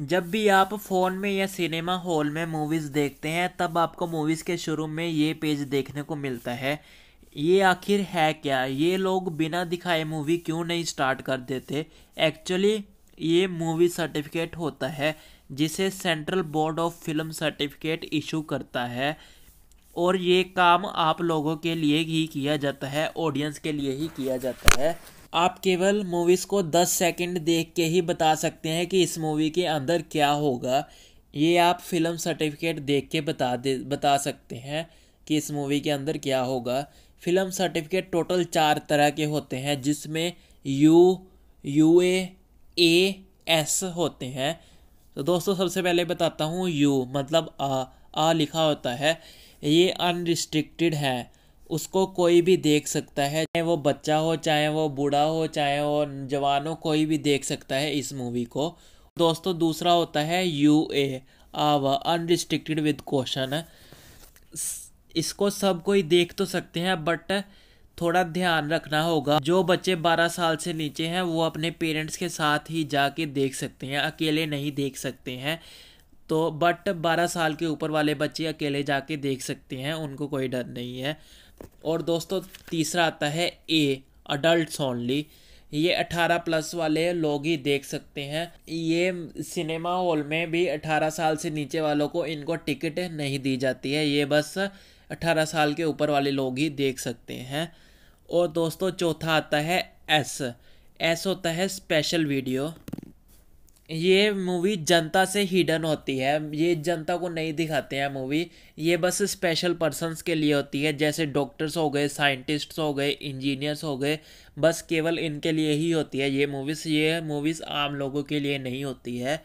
जब भी आप फ़ोन में या सिनेमा हॉल में मूवीज़ देखते हैं तब आपको मूवीज़ के शुरू में ये पेज देखने को मिलता है ये आखिर है क्या ये लोग बिना दिखाए मूवी क्यों नहीं स्टार्ट कर देते एक्चुअली ये मूवी सर्टिफिकेट होता है जिसे central board of film certificate issue करता है और ये काम आप लोगों के लिए ही किया जाता है ऑडियंस के लिए ही किया जाता है आप केवल मूवीज को 10 सेकंड देख के ही बता सकते हैं कि इस मूवी के अंदर क्या होगा ये आप फिल्म सर्टिफिकेट देख के बता दे बता सकते हैं कि इस मूवी के अंदर क्या होगा फिल्म सर्टिफिकेट टोटल चार तरह के होते हैं जिसमें U U A A S होते हैं तो दोस्तों सबसे पहले बताता हूँ यू मतलब आ आ लिखा होता है ये अनरिस्ट्रिक्टेड है उसको कोई भी देख सकता है चाहे वो बच्चा हो चाहे वो बूढ़ा हो चाहे वो जवान हो कोई भी देख सकता है इस मूवी को दोस्तों दूसरा होता है यू ए आवा अनरिस्ट्रिक्टेड विद क्वेश्चन इसको सब कोई देख तो सकते हैं बट थोड़ा ध्यान रखना होगा जो बच्चे 12 साल से नीचे हैं वो अपने पेरेंट्स के साथ ही जाके देख सकते हैं अकेले नहीं देख सकते हैं तो बट बारह साल के ऊपर वाले बच्चे अकेले जाके देख सकते हैं उनको कोई डर नहीं है और दोस्तों तीसरा आता है ए अडल्ट ओनली ये 18 प्लस वाले लोग ही देख सकते हैं ये सिनेमा हॉल में भी 18 साल से नीचे वालों को इनको टिकट नहीं दी जाती है ये बस 18 साल के ऊपर वाले लोग ही देख सकते हैं और दोस्तों चौथा आता है एस एस होता है स्पेशल वीडियो ये मूवी जनता से हिडन होती है ये जनता को नहीं दिखाते हैं मूवी ये बस स्पेशल पर्सनस के लिए होती है जैसे डॉक्टर्स हो गए साइंटिस्ट्स हो गए इंजीनियर्स हो गए बस केवल इनके लिए ही होती है ये मूवीज़ ये मूवीज़ आम लोगों के लिए नहीं होती है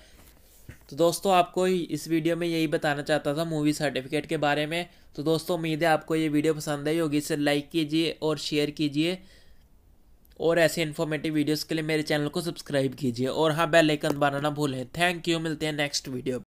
तो दोस्तों आपको इस वीडियो में यही बताना चाहता था मूवी सर्टिफिकेट के बारे में तो दोस्तों उम्मीद है आपको ये वीडियो पसंद आई होगी इसे लाइक कीजिए और शेयर कीजिए और ऐसे इन्फॉर्मेटिव वीडियोस के लिए मेरे चैनल को सब्सक्राइब कीजिए और हाँ बेल आइकन दबाना ना भूलें थैंक यू मिलते हैं नेक्स्ट वीडियो